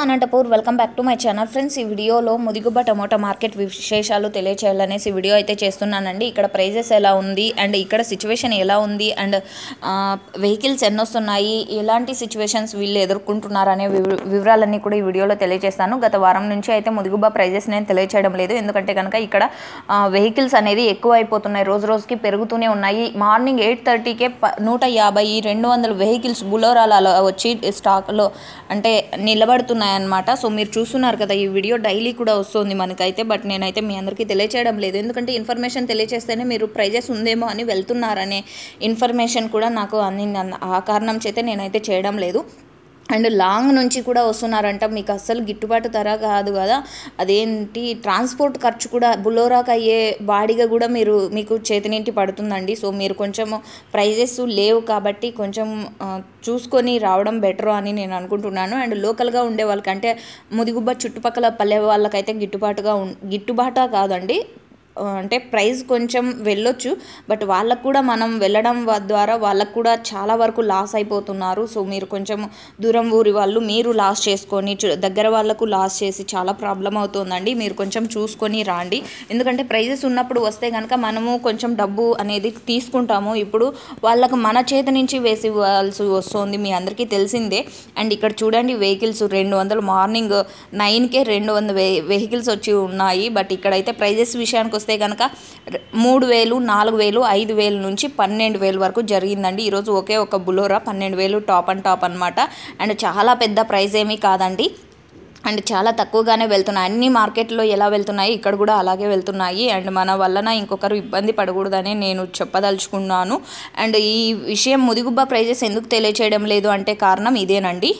Anantapur welcome back to my channel friends ఈ వీడియోలో Mudigubba tomato market విశేషాలు తెలియచేయాలనేసి వీడియో అయితే చేస్తున్నానండి ఇక్కడ ప్రైజెస్ ఎలా ఉంది అండ్ ఇక్కడ సిచ్యువేషన్ ఎలా ఉంది అండ్ వెహికల్స్ ఎన్నొస్తున్నాయి ఎలాంటి సిచ్యువేషన్స్ వీళ్ళు ఎదుర్కొంటున్నారనే వివరాలన్నీ కూడా ఈ వీడియోలో తెలియజేస్తాను గత వారం నుంచి అయితే ముదిగుబ్బ ప్రైజెస్ నేను తెలియచేయడం లేదు ఎందుకంటే కనుక ఇక్కడ వెహికల్స్ అనేది ఎక్కువ అయిపోతున్నాయి రోజు రోజుకి పెరుగుతూనే ఉన్నాయి మార్నింగ్ ఎయిట్ థర్టీకే నూట యాభై రెండు వందల వెహికల్స్ బులోరాల వచ్చి స్టాక్లో అంటే నిలబడుతున్నాయి ఉన్నాయన్నమాట సో మీరు చూస్తున్నారు కదా ఈ వీడియో డైలీ కూడా వస్తుంది మనకైతే బట్ నేనైతే మీ అందరికీ తెలియచేయడం లేదు ఎందుకంటే ఇన్ఫర్మేషన్ తెలియచేస్తేనే మీరు ప్రైజెస్ ఉందేమో అని వెళ్తున్నారనే ఇన్ఫర్మేషన్ కూడా నాకు అందింది ఆ కారణం చేతే నేనైతే చేయడం లేదు అండ్ లాంగ్ నుంచి కూడా వస్తున్నారంట మీకు అస్సలు గిట్టుబాటు ధర కాదు కదా అదేంటి ట్రాన్స్పోర్ట్ ఖర్చు కూడా బులోరాక్ అయ్యే బాడీగా కూడా మీరు మీకు చేతినింటి పడుతుందండి సో మీరు కొంచెం ప్రైజెస్ లేవు కాబట్టి కొంచెం చూసుకొని రావడం బెటర్ అని నేను అనుకుంటున్నాను అండ్ లోకల్గా ఉండే వాళ్ళకంటే ముదిగుబ్బ చుట్టుపక్కల పల్లె వాళ్ళకైతే గిట్టుబాటుగా గిట్టుబాట కాదండి అంటే ప్రైస్ కొంచెం వెళ్ళొచ్చు బట్ వాళ్ళకు కూడా మనం వెళ్ళడం ద్వారా వాళ్ళకు కూడా చాలా వరకు లాస్ అయిపోతున్నారు సో మీరు కొంచెం దూరం ఊరి వాళ్ళు మీరు లాస్ చేసుకొని దగ్గర వాళ్ళకు లాస్ చేసి చాలా ప్రాబ్లం అవుతుందండి మీరు కొంచెం చూసుకొని రాండి ఎందుకంటే ప్రైజెస్ ఉన్నప్పుడు వస్తే కనుక మనము కొంచెం డబ్బు అనేది తీసుకుంటాము ఇప్పుడు వాళ్ళకు మన చేతి నుంచి వేసి ఇవ్వాల్సి వస్తుంది మీ అందరికీ తెలిసిందే అండ్ ఇక్కడ చూడండి వెహికల్స్ రెండు వందలు మార్నింగ్ నైన్కే రెండు వందల వెహికల్స్ వచ్చి ఉన్నాయి బట్ ఇక్కడైతే ప్రైజెస్ విషయానికి వస్తే కనుక మూడు వేలు నాలుగు వేలు ఐదు వేలు నుంచి పన్నెండు వేలు వరకు జరిగిందండి ఈరోజు ఒకే ఒక బులోరా పన్నెండు వేలు టాప్ అండ్ టాప్ అనమాట అండ్ చాలా పెద్ద ప్రైజ్ ఏమీ కాదండి అండ్ చాలా తక్కువగానే వెళ్తున్నాయి అన్ని మార్కెట్లో ఎలా వెళ్తున్నాయి ఇక్కడ కూడా అలాగే వెళ్తున్నాయి అండ్ మన వలన ఇంకొకరు ఇబ్బంది పడకూడదని నేను చెప్పదలుచుకున్నాను అండ్ ఈ విషయం ముదిగుబ్బ ప్రైజెస్ ఎందుకు తెలియచేయడం లేదు అంటే కారణం ఇదేనండి